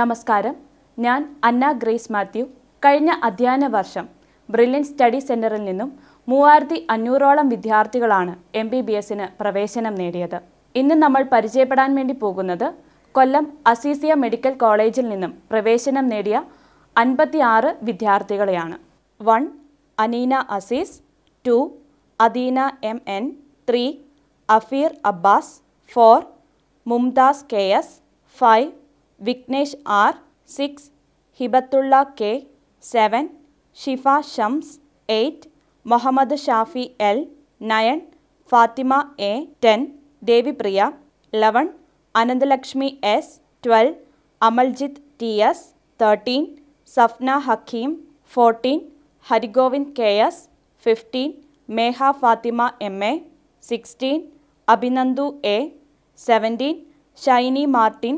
നമസ്കാരം ഞാൻ അന്ന ഗ്രേസ് മാത്യു കഴിഞ്ഞ അധ്യയന വർഷം ബ്രില്യൻ സ്റ്റഡി സെന്ററിൽ നിന്നും മൂവായിരത്തി അഞ്ഞൂറോളം വിദ്യാർത്ഥികളാണ് എം ബി ബി എസിന് പ്രവേശനം നേടിയത് ഇന്ന് നമ്മൾ പരിചയപ്പെടാൻ വേണ്ടി പോകുന്നത് കൊല്ലം അസീസിയ മെഡിക്കൽ കോളേജിൽ നിന്നും പ്രവേശനം നേടിയ അൻപത്തിയാറ് വിദ്യാർത്ഥികളെയാണ് one Aneena Azeez two Adeena M N three Afeer Abbas four Mumtaz K S five Vignesh R six Hibathulla K seven Shifa Shams eight Muhammad Shafi L nine Fathima A ten Devipriya eleven Ananthalakshmi S twelve Amaljith T S thirteen Safna Hakeem fourteen Harigovind K S fifteen Meha Fathima M A sixteen Abhinandu A seventeen Shiny Martin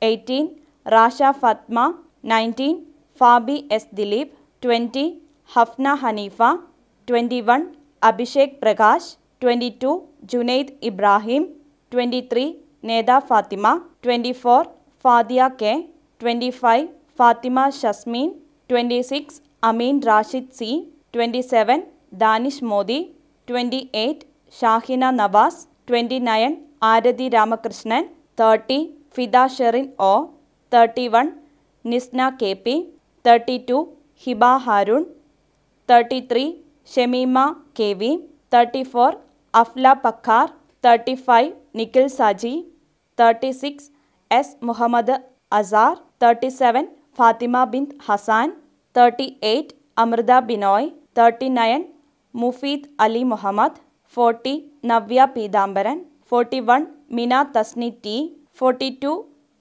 18. Rasha Fatma 19. Fabi S. Dilip 20. Hafna Hanifa 21. Abhishek Prakash 22. Junaid Ibrahim 23. Neda Fatima 24. Fadia K 25. Fatima Shasmin 26. Amin Rashid C 27. Danish Modi 28. Shahina Nawaz 29. Aradi Ramakrishnan 30. Fida Sherin O thirty one Nisna K P thirty two Hiba Haroon thirty three Shameema K V thirty four Afla Pakhar thirty five Nikhil Saji thirty six S Muhammad Azar thirty seven Fathima Bind Hasan thirty eight Amritha Binoy thirty nine Mufeed Ali Muhammad forty Navya Peethambaran forty one Mina Thasni T forty two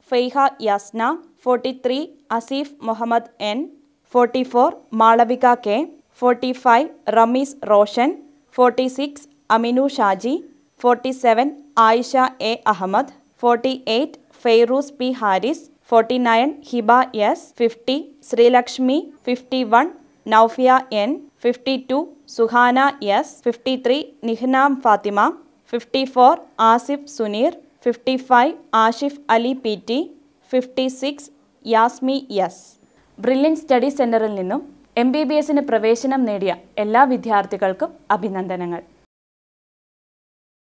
Feyha Yasna forty three Asif Muhammad N forty four Malavika K forty five Ramees Roshan forty six Aminu Shaji forty seven Ayisha A Ahammed forty eight Fairooz P Haris forty nine Hiba S fifty Sreelakshmi fifty one Naufiya N fifty two Suhana S fifty three Nihnam Fathima fifty four Asif Suneer fifty five Ashif Ali P T fifty six Yasmi S brilliant study സെൻറ്ററിൽ നിന്നും M B B എസിന് പ്രവേശനം നേടിയ എല്ലാ വിദ്യാർത്ഥികൾക്കും അഭിനന്ദനങ്ങൾ